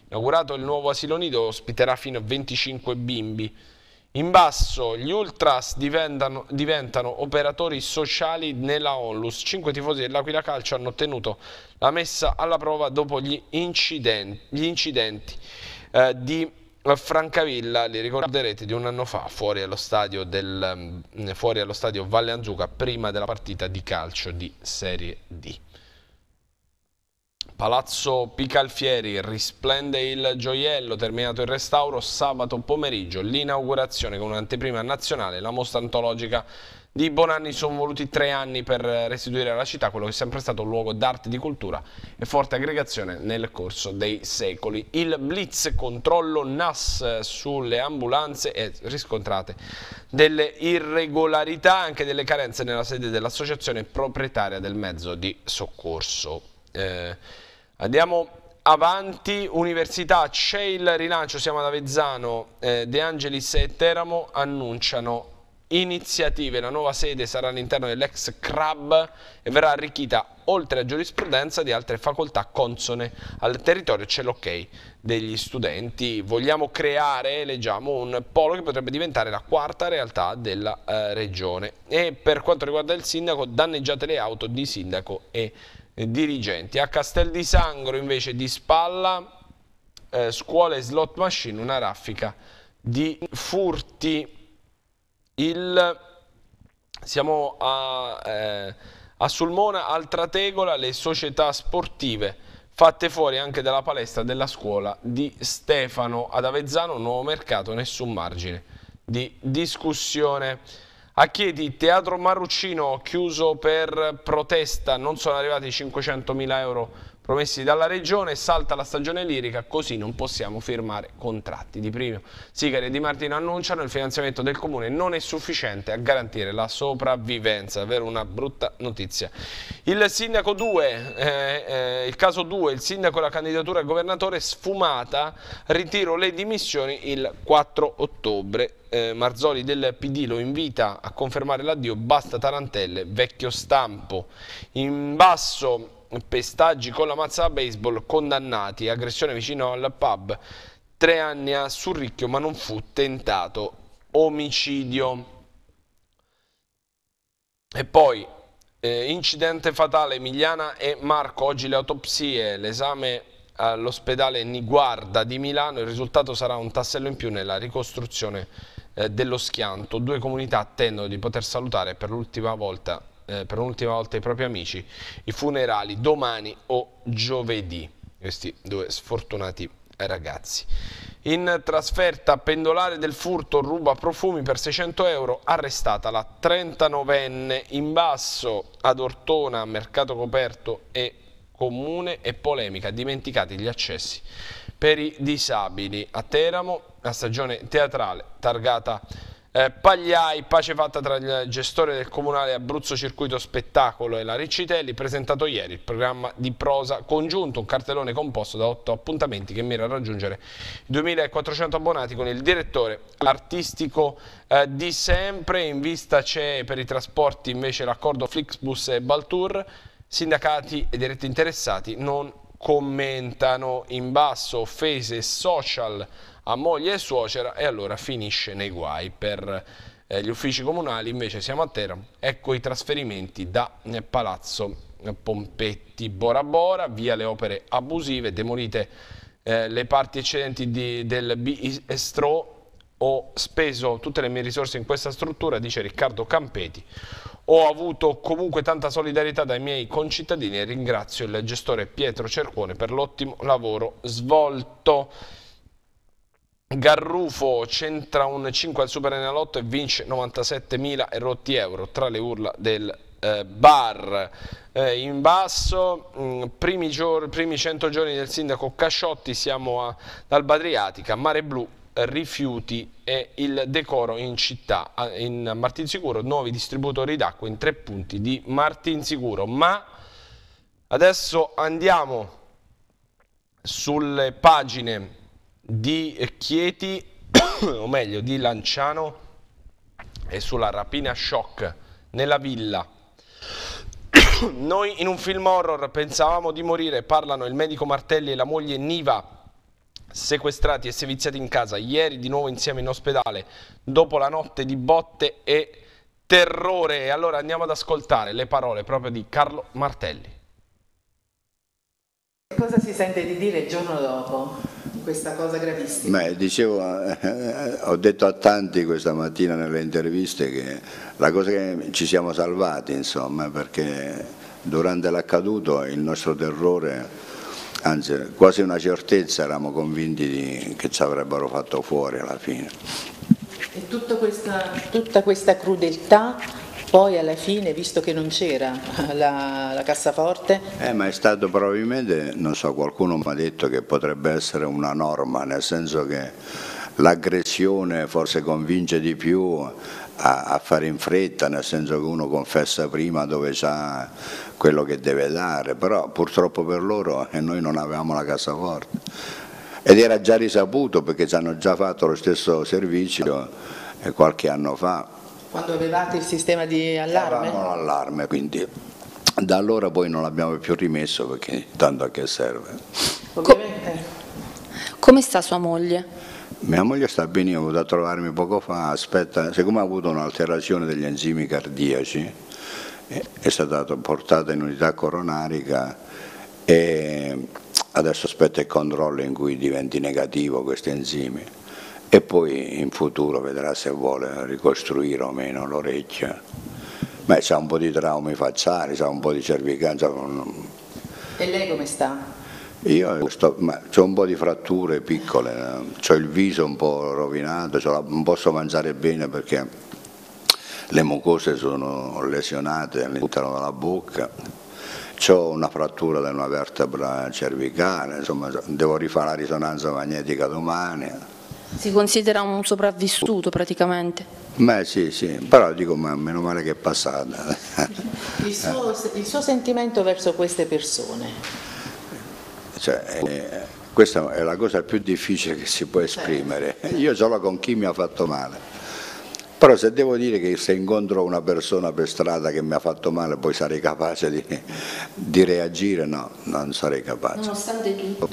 Speaker 1: Inaugurato il nuovo asilo nido, ospiterà fino a 25 bimbi. In basso gli ultras diventano, diventano operatori sociali nella Onlus. Cinque tifosi dell'Aquila Calcio hanno ottenuto la messa alla prova dopo gli incidenti, gli incidenti eh, di Francavilla, li ricorderete di un anno fa, fuori allo stadio, del, mm, fuori allo stadio Valle Anzuca, prima della partita di calcio di Serie D. Palazzo Picalfieri risplende il gioiello, terminato il restauro sabato pomeriggio, l'inaugurazione con un'anteprima nazionale, la mostra antologica di Bonanni sono voluti tre anni per restituire alla città quello che è sempre stato un luogo d'arte, di cultura e forte aggregazione nel corso dei secoli. Il blitz controllo NAS sulle ambulanze e riscontrate delle irregolarità, anche delle carenze nella sede dell'associazione proprietaria del mezzo di soccorso. Eh, andiamo avanti, università, c'è il rilancio, siamo ad Avezzano, eh, De Angelis e Teramo annunciano iniziative. La nuova sede sarà all'interno dell'ex CRAB e verrà arricchita oltre a giurisprudenza di altre facoltà consone al territorio, c'è l'ok degli studenti. Vogliamo creare, leggiamo, un polo che potrebbe diventare la quarta realtà della eh, regione. E per quanto riguarda il sindaco, danneggiate le auto di sindaco e eh, dirigenti. A Castel di Sangro invece di spalla, eh, scuole slot machine, una raffica di furti il, siamo a, eh, a Sulmona, al Trategola, le società sportive fatte fuori anche dalla palestra della scuola di Stefano ad Avezzano, nuovo mercato, nessun margine di discussione. A Chieti, Teatro Marruccino chiuso per protesta, non sono arrivati 500.000 euro promessi dalla regione, salta la stagione lirica, così non possiamo firmare contratti. Di primo, Sigari e Di Martino annunciano il finanziamento del comune non è sufficiente a garantire la sopravvivenza, vero una brutta notizia. Il sindaco 2, eh, eh, il caso 2, il sindaco e la candidatura al governatore sfumata, ritiro le dimissioni il 4 ottobre. Eh, Marzoli del PD lo invita a confermare l'addio, basta tarantelle, vecchio stampo. In basso pestaggi con la mazza da baseball, condannati, aggressione vicino al pub, tre anni a Surricchio ma non fu tentato omicidio. E poi eh, incidente fatale Emiliana e Marco, oggi le autopsie, l'esame all'ospedale Niguarda di Milano, il risultato sarà un tassello in più nella ricostruzione eh, dello schianto. Due comunità attendono di poter salutare per l'ultima volta eh, per l'ultima volta i propri amici i funerali domani o giovedì. Questi due sfortunati ragazzi. In trasferta pendolare del furto ruba profumi per 600 euro, arrestata la 39enne in basso ad Ortona, mercato coperto e comune e polemica, dimenticati gli accessi per i disabili. A Teramo, la stagione teatrale targata eh, Pagliai, pace fatta tra il gestore del comunale Abruzzo Circuito Spettacolo e la Riccitelli, presentato ieri il programma di prosa congiunto, un cartellone composto da otto appuntamenti che mira a raggiungere i 2400 abbonati con il direttore artistico eh, di sempre. In vista c'è per i trasporti invece l'accordo Flixbus e Baltour, sindacati e diretti interessati non commentano in basso offese social a moglie e suocera e allora finisce nei guai per eh, gli uffici comunali, invece siamo a terra, ecco i trasferimenti da eh, Palazzo Pompetti Bora Bora, via le opere abusive, demolite eh, le parti eccedenti di, del biestro, ho speso tutte le mie risorse in questa struttura, dice Riccardo Campeti, ho avuto comunque tanta solidarietà dai miei concittadini e ringrazio il gestore Pietro Cercone per l'ottimo lavoro svolto. Garrufo centra un 5 al Super Enalotto e vince 97.000 e rotti euro tra le urla del eh, bar. Eh, in basso, mh, mm, primi, primi 100 giorni del sindaco Casciotti, siamo a, dal Mare Blu, rifiuti e il decoro in città. In Martinsicuro, nuovi distributori d'acqua in tre punti di Martinsicuro. Ma adesso andiamo sulle pagine di Chieti, o meglio di Lanciano, e sulla rapina shock nella villa. Noi in un film horror pensavamo di morire, parlano il medico Martelli e la moglie Niva, sequestrati e seviziati in casa, ieri di nuovo insieme in ospedale, dopo la notte di botte e terrore. E allora andiamo ad ascoltare le parole proprio di Carlo Martelli.
Speaker 3: Cosa si sente di dire il giorno dopo? questa cosa gravissima?
Speaker 4: Beh, dicevo, eh, ho detto a tanti questa mattina nelle interviste che la cosa che ci siamo salvati, insomma, perché durante l'accaduto il nostro terrore, anzi quasi una certezza, eravamo convinti di, che ci avrebbero fatto fuori alla fine.
Speaker 3: E tutta questa, tutta questa crudeltà poi alla fine, visto che non c'era la, la cassaforte...
Speaker 4: Eh, ma è stato probabilmente, non so, qualcuno mi ha detto che potrebbe essere una norma, nel senso che l'aggressione forse convince di più a, a, fare in fretta, nel senso che uno confessa prima dove sa quello che deve dare, però purtroppo per loro e eh, noi non avevamo la cassaforte ed era già risaputo perché ci hanno già fatto lo stesso servizio eh, qualche anno fa
Speaker 3: quando avevate il sistema di
Speaker 4: allarme? Avevamo l'allarme, quindi da allora poi non l'abbiamo più rimesso perché tanto a che serve.
Speaker 3: Ovviamente. Come sta sua moglie?
Speaker 4: Mia moglie sta bene, è venuta a trovarmi poco fa, aspetta, siccome ha avuto un'alterazione degli enzimi cardiaci, è stata portata in unità coronarica e adesso aspetta il controllo in cui diventi negativo questi enzimi e poi in futuro vedrà se vuole ricostruire o meno l'orecchio. Beh, c'ha un po' di traumi facciali, c'ha un po' di cervicanza.
Speaker 3: E lei come sta?
Speaker 4: Io sto, ho un po' di fratture piccole, ho il viso un po' rovinato, la, non posso mangiare bene perché le mucose sono lesionate all'interno della bocca, ho una frattura di una vertebra cervicale, insomma devo rifare la risonanza magnetica domani.
Speaker 2: Si considera un sopravvissuto praticamente?
Speaker 4: Beh sì, sì, però dico ma meno male che è passata. il, suo,
Speaker 3: il suo sentimento verso queste persone?
Speaker 4: Cioè, eh, questa è la cosa più difficile che si può esprimere. Certo. Io solo con chi mi ha fatto male. Però se devo dire che se incontro una persona per strada che mi ha fatto male poi sarei capace di, di reagire, no, non sarei capace. Nonostante tutto.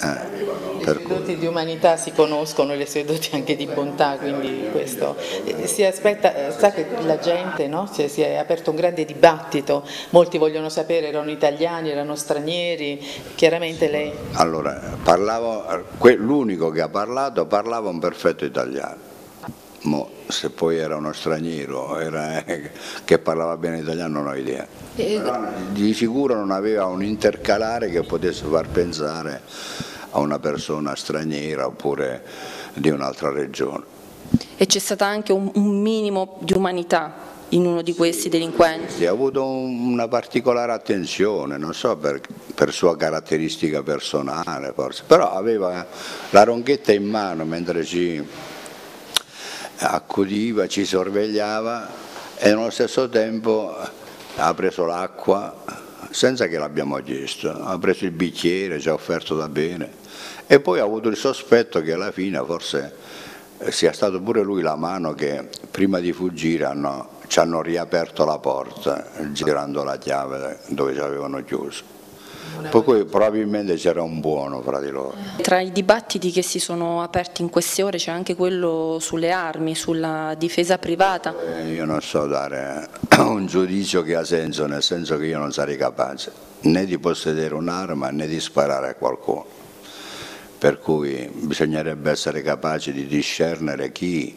Speaker 4: Eh, le sue
Speaker 3: doti di umanità si conoscono, le sue doti anche di bontà, quindi questo. Eh, si aspetta, eh, sa che la gente, no? si, è, si è aperto un grande dibattito, molti vogliono sapere, erano italiani, erano stranieri,
Speaker 2: chiaramente lei...
Speaker 4: Allora, parlavo, l'unico che ha parlato parlava un perfetto italiano Mo, se poi era uno straniero era, eh, che parlava bene italiano non ho idea. Però di sicuro non aveva un intercalare che potesse far pensare a una persona straniera oppure di un'altra regione.
Speaker 2: E c'è stato anche un, un, minimo di umanità in uno di questi sì,
Speaker 4: delinquenti? Sì, ha avuto una particolare attenzione, non so per, per sua caratteristica personale forse, però aveva la ronchetta in mano mentre ci accudiva, ci sorvegliava e nello stesso tempo ha preso l'acqua senza che l'abbiamo chiesto, ha preso il bicchiere, ci ha offerto da bere e poi ha avuto il sospetto che alla fine forse sia stato pure lui la mano che prima di fuggire hanno, ci hanno riaperto la porta girando la chiave dove ci avevano chiuso per cui probabilmente c'era un buono fra di loro.
Speaker 2: Tra i dibattiti che si sono aperti in queste ore c'è anche quello sulle armi, sulla difesa privata.
Speaker 4: Eh, io non so dare un giudizio che ha senso, nel senso che io non sarei capace né di possedere un'arma né di sparare a qualcuno per cui bisognerebbe essere capaci di discernere chi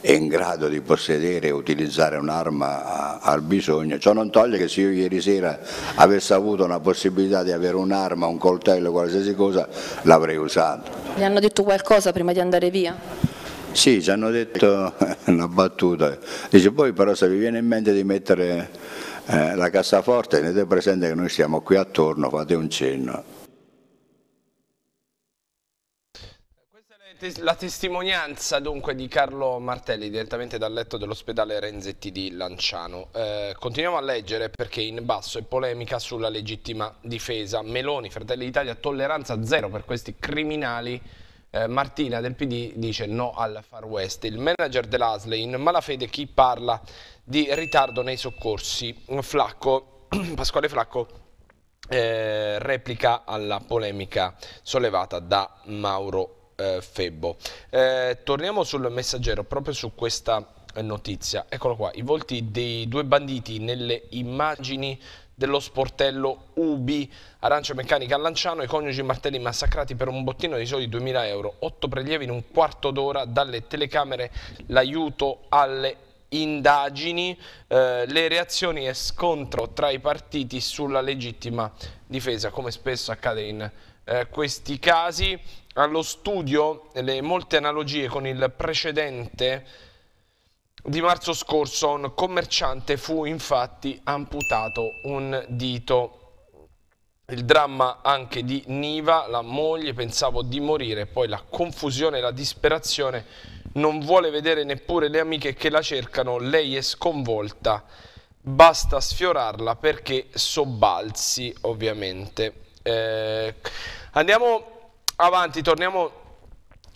Speaker 4: è in grado di possedere e utilizzare un'arma al bisogno. Ciò non toglie che se io ieri sera avessi avuto una possibilità di avere un'arma, un coltello, qualsiasi cosa, l'avrei usato.
Speaker 2: Gli hanno detto qualcosa prima di andare via?
Speaker 4: Sì, ci hanno detto una battuta, dice poi però se vi viene in mente di mettere eh, la cassaforte tenete presente che noi stiamo qui attorno, fate un cenno.
Speaker 1: tes la testimonianza dunque di Carlo Martelli direttamente dal letto dell'ospedale Renzetti di Lanciano. Eh, continuiamo a leggere perché in basso è polemica sulla legittima difesa. Meloni, Fratelli d'Italia, tolleranza zero per questi criminali. Eh, Martina del PD dice no al Far West. Il manager dell'Asle in malafede chi parla di ritardo nei soccorsi. Flacco, Pasquale Flacco eh, replica alla polemica sollevata da Mauro eh, Febbo. Eh, torniamo sul messaggero, proprio su questa eh, notizia. Eccolo qua, i volti dei due banditi nelle immagini dello sportello Ubi, Arancia Meccanica a Lanciano, i coniugi Martelli massacrati per un bottino di soli 2.000 euro, otto prelievi in un quarto d'ora dalle telecamere, l'aiuto alle indagini, eh, le reazioni e scontro tra i partiti sulla legittima difesa, come spesso accade in eh, questi casi, allo studio le molte analogie con il precedente di marzo scorso, un commerciante fu infatti amputato un dito. Il dramma anche di Niva, la moglie pensavo di morire, poi la confusione e la disperazione non vuole vedere neppure le amiche che la cercano, lei è sconvolta, basta sfiorarla perché sobbalzi ovviamente. Eh, andiamo avanti, torniamo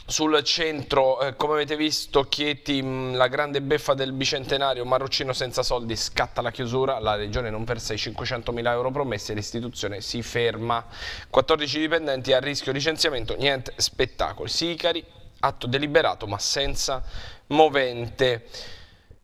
Speaker 1: sul centro, eh, come avete visto, Chieti, mh, mm, la grande beffa del bicentenario, Marruccino senza soldi, scatta la chiusura, la regione non versa i 500 mila euro promessi e l'istituzione si ferma. 14 dipendenti a rischio licenziamento, niente spettacolo. Sicari, atto deliberato ma senza movente.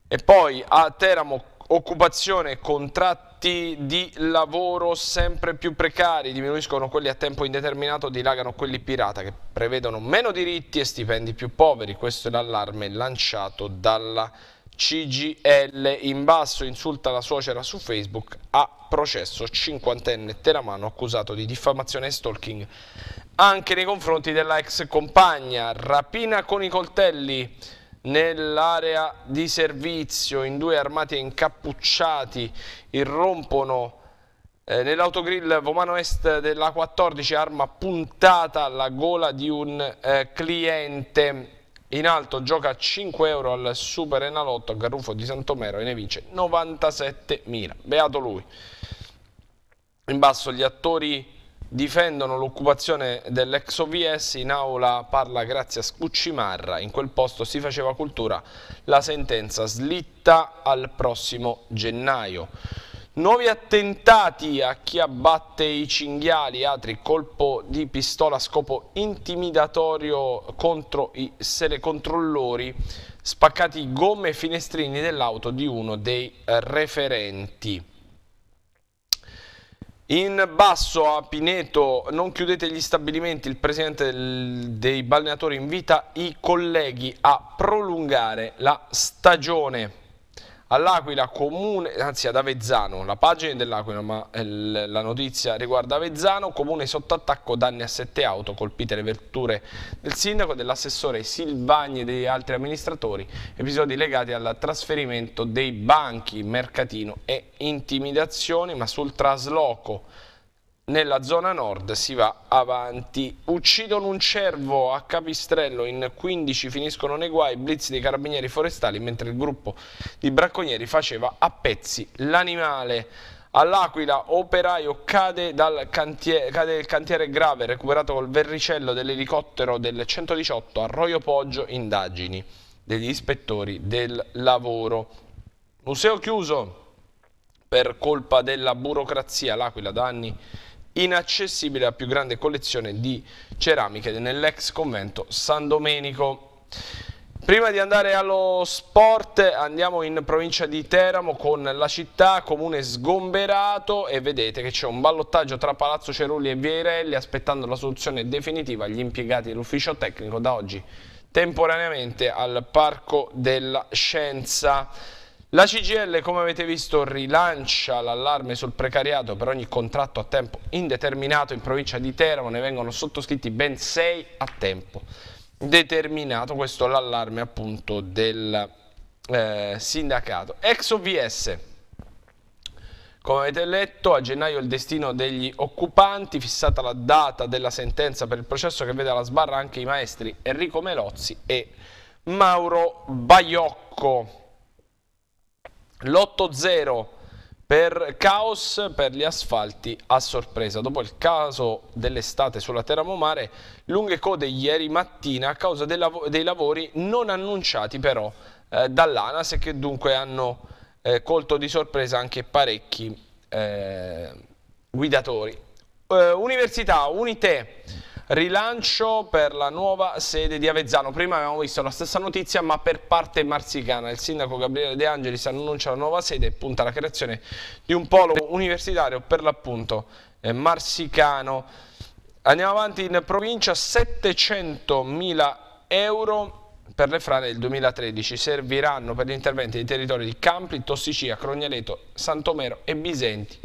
Speaker 1: E poi a Teramo, occupazione, contratto contratti di lavoro sempre più precari, diminuiscono quelli a tempo indeterminato, dilagano quelli pirata che prevedono meno diritti e stipendi più poveri. Questo è l'allarme lanciato dalla CGL. In basso insulta la suocera su Facebook a processo cinquantenne teramano accusato di diffamazione e stalking anche nei confronti della ex compagna. Rapina con i coltelli nell'area di servizio in due armati incappucciati irrompono eh, nell'autogrill Vomano Est della 14 arma puntata alla gola di un eh, cliente in alto gioca 5 euro al Super Enalotto Garrufo di Santomero e ne vince 97.000 beato lui in basso gli attori difendono l'occupazione dell'ex OVS, in aula parla Grazia Scuccimarra, in quel posto si faceva cultura, la sentenza slitta al prossimo gennaio. Nuovi attentati a chi abbatte i cinghiali, altri colpo di pistola a scopo intimidatorio contro i selecontrollori, spaccati gomme e finestrini dell'auto di uno dei referenti. In basso a Pineto non chiudete gli stabilimenti, il presidente dei balneatori invita i colleghi a prolungare la stagione all'Aquila Comune, anzi ad Avezzano, la pagina dell'Aquila, ma eh, la notizia riguarda Avezzano, Comune sotto attacco, danni a sette auto, colpite le vetture del sindaco, dell'assessore Silvagni e degli altri amministratori, episodi legati al trasferimento dei banchi, mercatino e intimidazioni, ma sul trasloco nella zona nord si va avanti uccidono un cervo a capistrello in 15 finiscono nei guai blitz dei carabinieri forestali mentre il gruppo di bracconieri faceva a pezzi l'animale All'Aquila operaio cade dal cantiere, cade del cantiere grave recuperato col verricello dell'elicottero del 118 a Poggio indagini degli ispettori del lavoro. Museo chiuso per colpa della burocrazia, l'Aquila da anni inaccessibile la più grande collezione di ceramiche nell'ex convento San Domenico. Prima di andare allo sport andiamo in provincia di Teramo con la città, comune sgomberato e vedete che c'è un ballottaggio tra Palazzo Cerulli e Vierelli aspettando la soluzione definitiva agli impiegati dell'ufficio tecnico da oggi temporaneamente al Parco della Scienza. La CGL, come avete visto, rilancia l'allarme sul precariato per ogni contratto a tempo indeterminato in provincia di Teramo, ne vengono sottoscritti ben 6 a tempo determinato, questo è l'allarme appunto del eh, sindacato. Ex OVS, come avete letto, a gennaio il destino degli occupanti, fissata la data della sentenza per il processo che vede alla sbarra anche i maestri Enrico Melozzi e Mauro Baiocco. L'8-0 per caos per gli asfalti a sorpresa. Dopo il caso dell'estate sulla Terramomare, lunghe code ieri mattina a causa dei, lav dei lavori non annunciati però eh, dall'ANAS e che dunque hanno eh, colto di sorpresa anche parecchi eh, guidatori. Eh, università, Unite rilancio per la nuova sede di Avezzano. Prima abbiamo visto la stessa notizia ma per parte marsicana. Il sindaco Gabriele De Angelis annuncia la nuova sede e punta alla creazione di un polo universitario per l'appunto eh, marsicano. Andiamo avanti in provincia, 700.000 euro per le frane del 2013 serviranno per gli interventi dei territori di Campli, Tossicia, Crognaleto, Santomero e Bisenti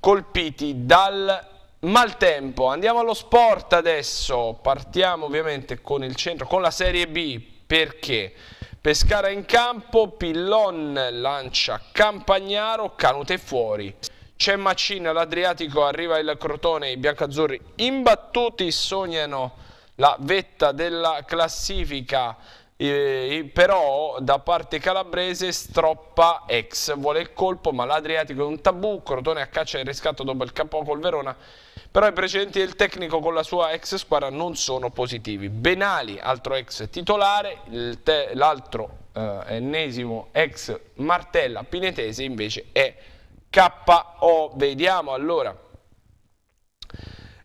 Speaker 1: colpiti dal maltempo. Andiamo allo sport adesso, partiamo ovviamente con il centro, con la Serie B, perché? Pescara in campo, Pillon lancia Campagnaro, Canute fuori. C'è Macina, l'Adriatico, arriva il Crotone, i biancazzurri imbattuti sognano la vetta della classifica. Eh, però da parte calabrese stroppa ex vuole il colpo ma l'Adriatico è un tabù Crotone a caccia e riscatto dopo il capocol Verona però i precedenti del tecnico con la sua ex squadra non sono positivi. Benali, altro ex titolare, l'altro eh, ennesimo ex Martella Pinetese invece è KO. Vediamo allora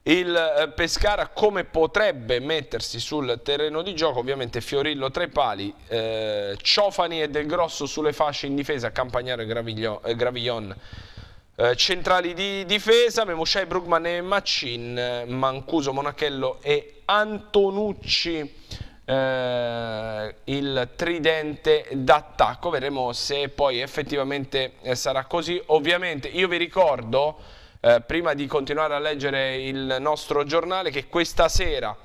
Speaker 1: il eh, Pescara come potrebbe mettersi sul terreno di gioco ovviamente Fiorillo tra i pali eh, Ciofani e Del Grosso sulle fasce in difesa Campagnaro e Graviglio, eh, Graviglion eh, centrali di difesa, Memosciai, Brugman e Macin, Mancuso, Monachello e Antonucci eh, il tridente d'attacco, vedremo se poi effettivamente eh, sarà così. Ovviamente io vi ricordo, eh, prima di continuare a leggere il nostro giornale, che questa sera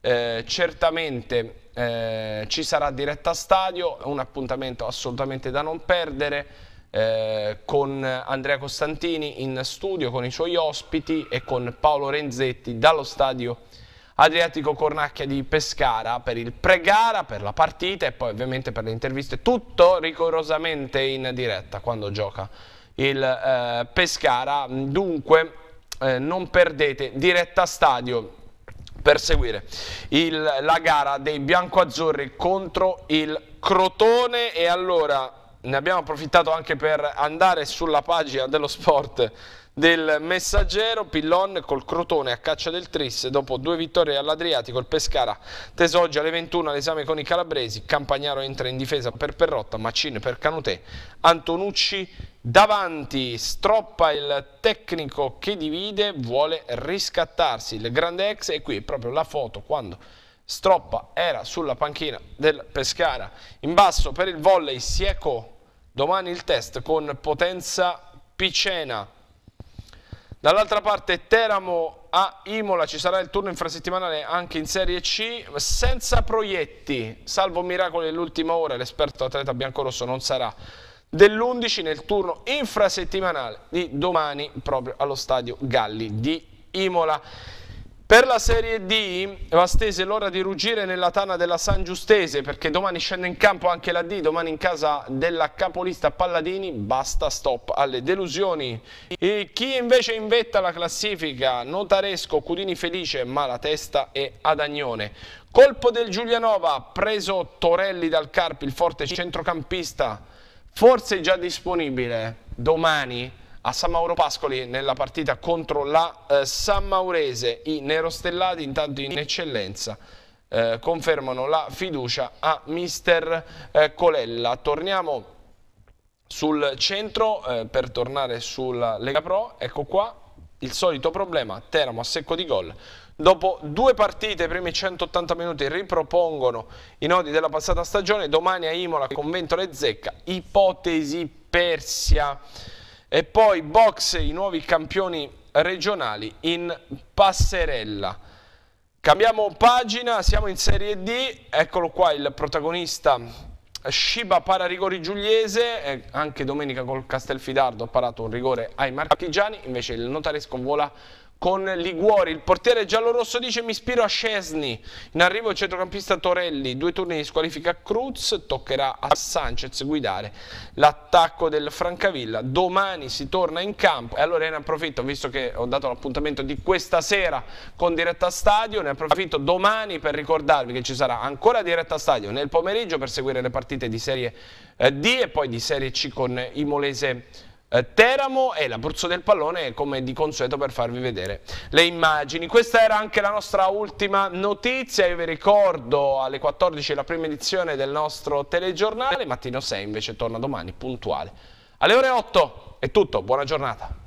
Speaker 1: eh, certamente ci sarà diretta stadio, un appuntamento assolutamente da non perdere. Eh, con Andrea Costantini in studio, con i suoi ospiti e con Paolo Renzetti dallo stadio Adriatico Cornacchia di Pescara per il pre-gara, per la partita e poi ovviamente per le interviste, tutto rigorosamente in diretta quando gioca il eh, Pescara. Dunque eh, non perdete diretta stadio per seguire il, la gara dei bianco-azzurri contro il Crotone e allora ne abbiamo approfittato anche per andare sulla pagina dello sport del messaggero Pillon col Crotone a caccia del Tris dopo due vittorie all'Adriatico il Pescara teso oggi alle 21 all'esame con i calabresi Campagnaro entra in difesa per Perrotta Macin per Canutè Antonucci davanti stroppa il tecnico che divide vuole riscattarsi il grande ex e qui è proprio la foto quando Stroppa era sulla panchina del Pescara in basso per il volley Sieco Domani il test con Potenza Picena. Dall'altra parte Teramo a Imola ci sarà il turno infrasettimanale anche in Serie C senza proietti, salvo miracoli dell'ultima ora, l'esperto atleta biancorosso non sarà dell'11 nel turno infrasettimanale di domani proprio allo stadio Galli di Imola. Per la Serie D Vastese, stese l'ora di ruggire nella tana della San Giustese perché domani scende in campo anche la D, domani in casa della capolista Palladini, basta stop alle delusioni. E chi invece invetta la classifica, Notaresco, Cudini felice ma la testa è ad Agnone. Colpo del Giulianova, preso Torelli dal Carpi, il forte centrocampista, forse già disponibile domani a San Mauro Pascoli nella partita contro la eh, San Maurese. I nerostellati intanto in eccellenza eh, confermano la fiducia a mister eh, Colella. Torniamo sul centro eh, per tornare sulla Lega Pro. Ecco qua il solito problema, Teramo a secco di gol. Dopo due partite, i primi 180 minuti, ripropongono i nodi della passata stagione. Domani a Imola con Ventole Zecca, ipotesi Persia e poi box i nuovi campioni regionali in passerella. Cambiamo pagina, siamo in Serie D, eccolo qua il protagonista Sciba para rigori Giuliese, anche domenica col Castelfidardo ha parato un rigore ai marchigiani, invece il Notaresco vola con Liguori, il portiere giallorosso dice mi ispiro a Scesni, in arrivo il centrocampista Torelli, due turni di squalifica a Cruz, toccherà a Sanchez guidare l'attacco del Francavilla, domani si torna in campo e allora ne approfitto, visto che ho dato l'appuntamento di questa sera con Diretta Stadio, ne approfitto domani per ricordarvi che ci sarà ancora Diretta Stadio nel pomeriggio per seguire le partite di Serie eh, D e poi di Serie C con Imolese eh, Teramo e l'Abruzzo del Pallone come di consueto per farvi vedere le immagini. Questa era anche la nostra ultima notizia, io vi ricordo alle 14 la prima edizione del nostro telegiornale, mattino 6 invece torna domani puntuale. Alle ore 8 è tutto, buona giornata.